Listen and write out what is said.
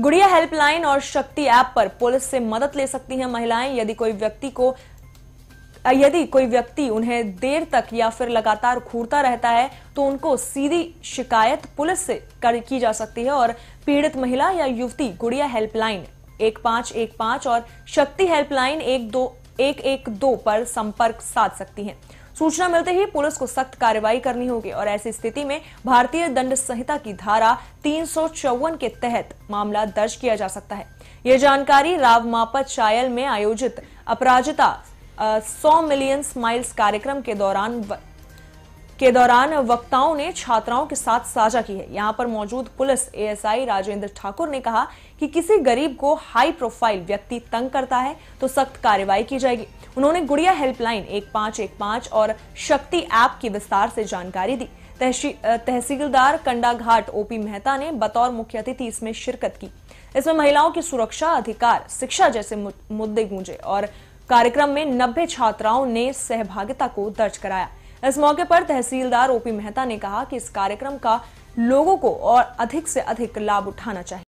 गुड़िया हेल्पलाइन और शक्ति ऐप पर पुलिस से मदद ले सकती हैं महिलाएं यदि कोई व्यक्ति को यदि कोई व्यक्ति उन्हें देर तक या फिर लगातार घूरता रहता है तो उनको सीधी शिकायत पुलिस से कर की जा सकती है और पीड़ित महिला या युवती गुड़िया हेल्पलाइन एक पांच एक पांच और शक्ति हेल्पलाइन एक दो एक एक दो पर संपर्क साध सकती हैं सूचना मिलते ही पुलिस को सख्त कार्रवाई करनी होगी और ऐसी स्थिति में भारतीय दंड संहिता की धारा तीन के तहत मामला दर्ज किया जा सकता है ये जानकारी राव मापत चायल में आयोजित अपराजिता सौ मिलियन स्माइल्स कार्यक्रम के दौरान के दौरान वक्ताओं ने छात्राओं के साथ साझा की है यहाँ पर मौजूद पुलिस एएसआई राजेंद्र ठाकुर ने कहा कि किसी गरीब को हाई प्रोफाइल व्यक्ति तंग करता है तो सख्त कार्रवाई की जाएगी उन्होंने गुड़िया हेल्पलाइन एक पांच एक पांच और शक्ति ऐप की विस्तार से जानकारी दी तहसीलदार कंडाघाट ओपी मेहता ने बतौर मुख्य अतिथि इसमें शिरकत की इसमें महिलाओं की सुरक्षा अधिकार शिक्षा जैसे मुद्दे गूंजे और कार्यक्रम में नब्बे छात्राओं ने सहभागिता को दर्ज कराया इस मौके पर तहसीलदार ओपी मेहता ने कहा कि इस कार्यक्रम का लोगों को और अधिक से अधिक लाभ उठाना चाहिए